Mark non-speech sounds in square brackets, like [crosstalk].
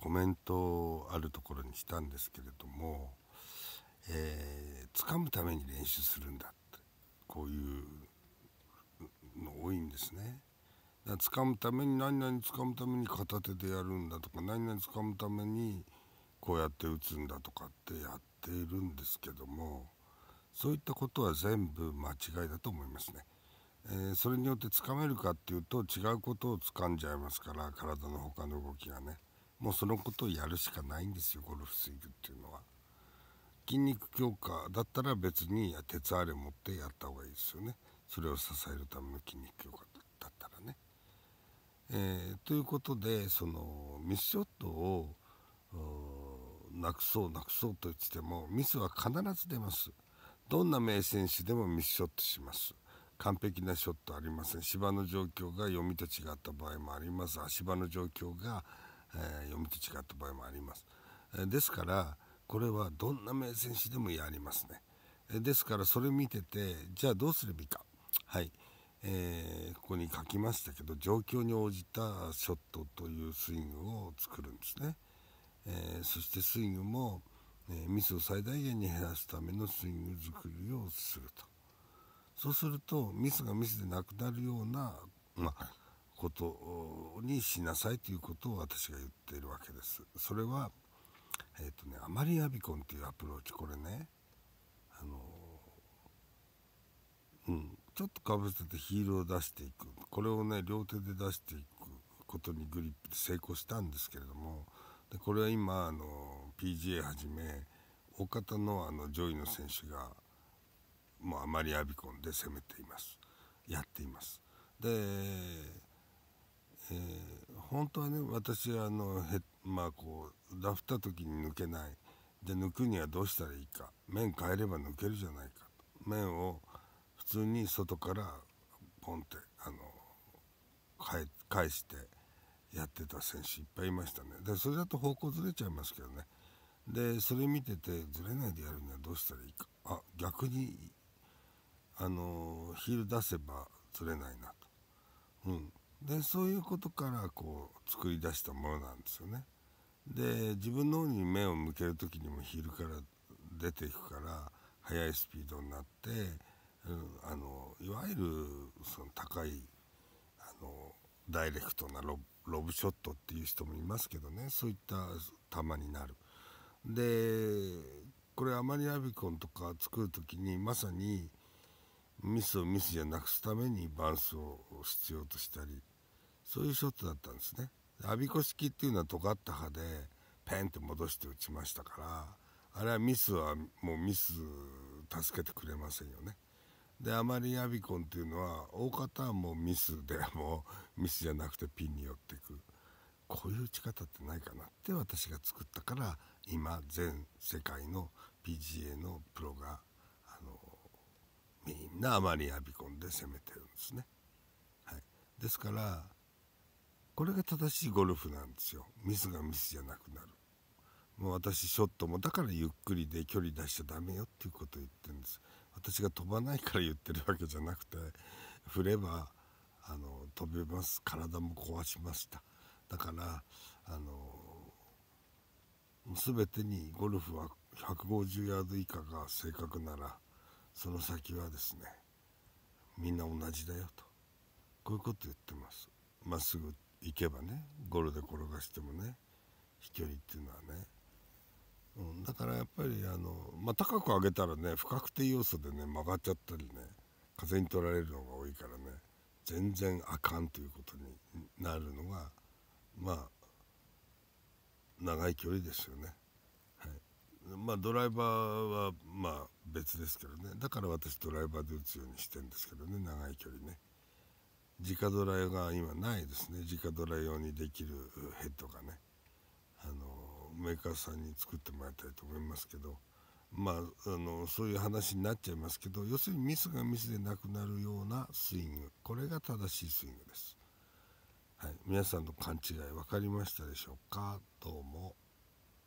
コメントあるところにしたんですけれども、えー、掴むために練習するんだってこういうの多いんですね。だから掴むために何々掴むために片手でやるんだとか何々掴むためにこうやって打つんだとかってやっているんですけどもそういったことは全部間違いだと思いますね。えー、それによって掴めるかっていうと違うことを掴んじゃいますから体の他の動きがね。もうそのことをやるしかないんですよゴルフスイングっていうのは筋肉強化だったら別に鉄アレ持ってやった方がいいですよねそれを支えるための筋肉強化だったらね、えー、ということでそのミスショットをなくそうなくそうとってもミスは必ず出ますどんな名選手でもミスショットします完璧なショットありません芝の状況が読みと違った場合もあります足場の状況がえ読みと違った場合もあります、えですからこれはどんな名選手でもやりますね、えですからそれ見ててじゃあどうすればいいかはい、えー、ここに書きましたけど状況に応じたショットというスイングを作るんですね、えー、そしてスイングも、えー、ミスを最大限に減らすためのスイング作りをするとそうするとミスがミスでなくなるような、まあ、ことにしなさいということを私が言っているわけです。それは、えっ、ー、とね、アマリアビコンっていうアプローチこれねあのうんちょっとかぶせてヒールを出していくこれをね両手で出していくことにグリップで成功したんですけれどもでこれは今あの PGA はじめ大方のあの上位の選手がもうあまりアビコンで攻めていますやっていますで本当はね私あのへまあこうダフった時に抜けないで抜くにはどうしたらいいか面変えれば抜けるじゃないか面を普通に外からポンってあの返してやってた選手いっぱいいましたねでそれだと方向ずれちゃいますけどねでそれ見ててずれないでやるにはどうしたらいいかあ逆にあのヒール出せばずれないなと、うん、でそういうことからこう作り出したものなんですよね。で自分の方に目を向ける時にもヒールから出ていくから速いスピードになって、うん、あのいわゆるその高いあのダイレクトなロブショットっていう人もいますけどねそういった球になる。でこれアマニアビコンとか作る時にまさにミスをミスじゃなくすためにバンスを必要としたりそういうショットだったんですね。アビコ式っていうのは尖った歯でペンって戻して打ちましたからあれはミスはもうミス助けてくれませんよね。であまりアビコンっていうのは大方はもうミスでもう [laughs] ミスじゃなくてピンに寄っていくこういう打ち方ってないかなって私が作ったから今全世界の PGA のプロがみんなまりアビ込んで攻めてるんですね。はい、ですからこれが正しいゴルフなんですよミスがミスじゃなくなる。もう私ショットもだからゆっくりで距離出しちゃダメよっていうことを言ってるんです私が飛ばないから言ってるわけじゃなくて振ればあの飛べます体も壊しましただからあの全てにゴルフは150ヤード以下が正確ならその先はですねみんな同じだよとこういうこと言ってますまっすぐ行けばねゴロで転がしてもね飛距離っていうのはね、うん、だからやっぱりあの、まあ、高く上げたらね不確定要素でね曲がっちゃったりね風に取られるのが多いからね全然あかんということになるのがまあ長い距離ですよね。まあドライバーはまあ別ですけどねだから私ドライバーで打つようにしてんですけどね長い距離ね直ドライが今ないですね直ドライ用にできるヘッドがねあのメーカーさんに作ってもらいたいと思いますけどまああのそういう話になっちゃいますけど要するにミスがミスでなくなるようなスイングこれが正しいスイングです。はい、皆さんの勘違い分かりましたでしょうかどうも。